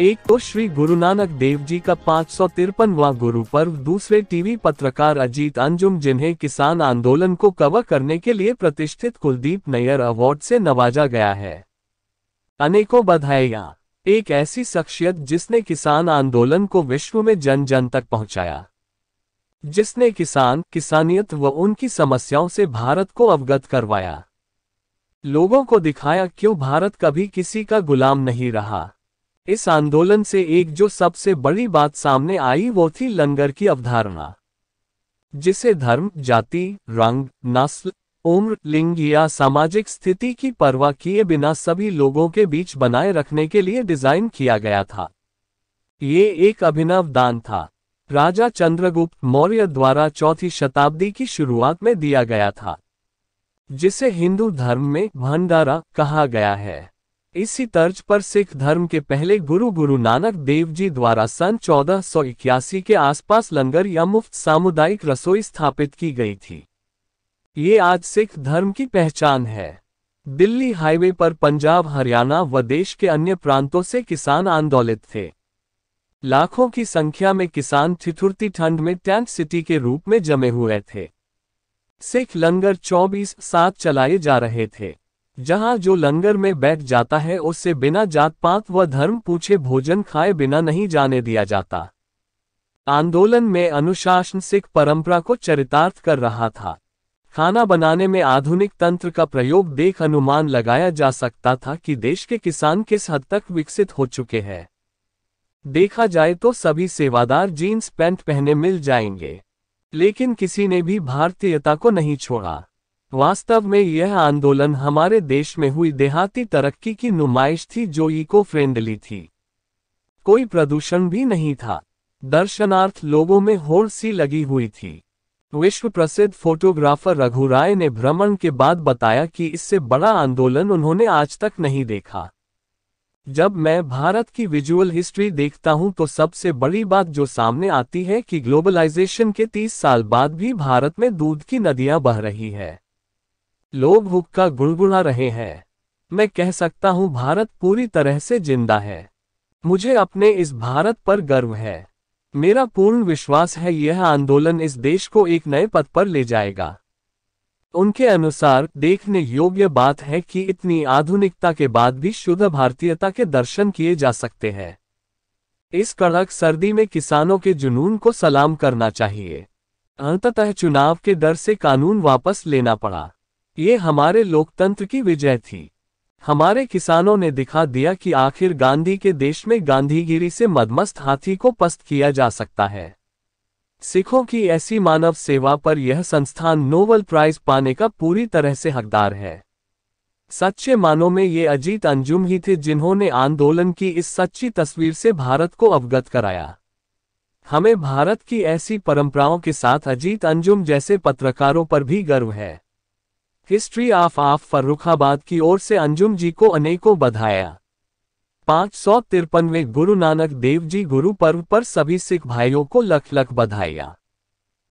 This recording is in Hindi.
एक तो श्री गुरु नानक देव जी का पाँच सौ तिरपनवा गुरु पर्व दूसरे टीवी पत्रकार अजीत अंजुम जिन्हें किसान आंदोलन को कवर करने के लिए प्रतिष्ठित कुलदीप नैयर अवार्ड से नवाजा गया है अनेकों बधाइयाँ एक ऐसी शख्सियत जिसने किसान आंदोलन को विश्व में जन जन तक पहुंचाया जिसने किसान किसानियत व उनकी समस्याओं से भारत को अवगत करवाया लोगों को दिखाया क्यों भारत कभी किसी का गुलाम नहीं रहा इस आंदोलन से एक जो सबसे बड़ी बात सामने आई वो थी लंगर की अवधारणा जिसे धर्म जाति रंग नस्ल उम्र लिंग या सामाजिक स्थिति की परवाह किए बिना सभी लोगों के बीच बनाए रखने के लिए डिजाइन किया गया था ये एक अभिनव दान था राजा चंद्रगुप्त मौर्य द्वारा चौथी शताब्दी की शुरुआत में दिया गया था जिसे हिंदू धर्म में भंडारा कहा गया है इसी तर्ज पर सिख धर्म के पहले गुरु गुरु नानक देव जी द्वारा सन चौदह के आसपास लंगर या मुफ्त सामुदायिक रसोई स्थापित की गई थी ये आज सिख धर्म की पहचान है दिल्ली हाईवे पर पंजाब हरियाणा व देश के अन्य प्रांतों से किसान आंदोलित थे लाखों की संख्या में किसान ठिठुरती ठंड में टेंट सिटी के रूप में जमे हुए थे सिख लंगर 24 सात चलाए जा रहे थे जहां जो लंगर में बैठ जाता है उससे बिना जात पात व धर्म पूछे भोजन खाए बिना नहीं जाने दिया जाता आंदोलन में अनुशासन सिख परंपरा को चरितार्थ कर रहा था खाना बनाने में आधुनिक तंत्र का प्रयोग देख अनुमान लगाया जा सकता था कि देश के किसान किस हद तक विकसित हो चुके हैं देखा जाए तो सभी सेवादार जीन्स पैंट पहने मिल जाएंगे लेकिन किसी ने भी भारतीयता को नहीं छोड़ा वास्तव में यह आंदोलन हमारे देश में हुई देहाती तरक्की की नुमाइश थी जो इको फ्रेंडली थी कोई प्रदूषण भी नहीं था दर्शनार्थ लोगों में होड़ सी लगी हुई थी विश्व प्रसिद्ध फोटोग्राफर रघु राय ने भ्रमण के बाद बताया कि इससे बड़ा आंदोलन उन्होंने आज तक नहीं देखा जब मैं भारत की विजुअल हिस्ट्री देखता हूं तो सबसे बड़ी बात जो सामने आती है कि ग्लोबलाइजेशन के 30 साल बाद भी भारत में दूध की नदियां बह रही है लोग हुक्का गुड़गुड़ा रहे हैं मैं कह सकता हूं भारत पूरी तरह से जिंदा है मुझे अपने इस भारत पर गर्व है मेरा पूर्ण विश्वास है यह आंदोलन इस देश को एक नए पद पर ले जाएगा उनके अनुसार देखने योग्य बात है कि इतनी आधुनिकता के बाद भी शुद्ध भारतीयता के दर्शन किए जा सकते हैं इस कड़क सर्दी में किसानों के जुनून को सलाम करना चाहिए अंततः चुनाव के डर से कानून वापस लेना पड़ा ये हमारे लोकतंत्र की विजय थी हमारे किसानों ने दिखा दिया कि आखिर गांधी के देश में गांधीगिरी से मदमस्त हाथी को पस्त किया जा सकता है सिखों की ऐसी मानव सेवा पर यह संस्थान नोबल प्राइज पाने का पूरी तरह से हकदार है सच्चे मानों में ये अजीत अंजुम ही थे जिन्होंने आंदोलन की इस सच्ची तस्वीर से भारत को अवगत कराया हमें भारत की ऐसी परंपराओं के साथ अजीत अंजुम जैसे पत्रकारों पर भी गर्व है हिस्ट्री ऑफ आफ फर्रुखाबाद की ओर से अंजुम जी को अनेकों बधाया पांच सौ तिरपनवे गुरु नानक देव जी गुरु पर्व पर सभी सिख भाइयों को लख लख बधाया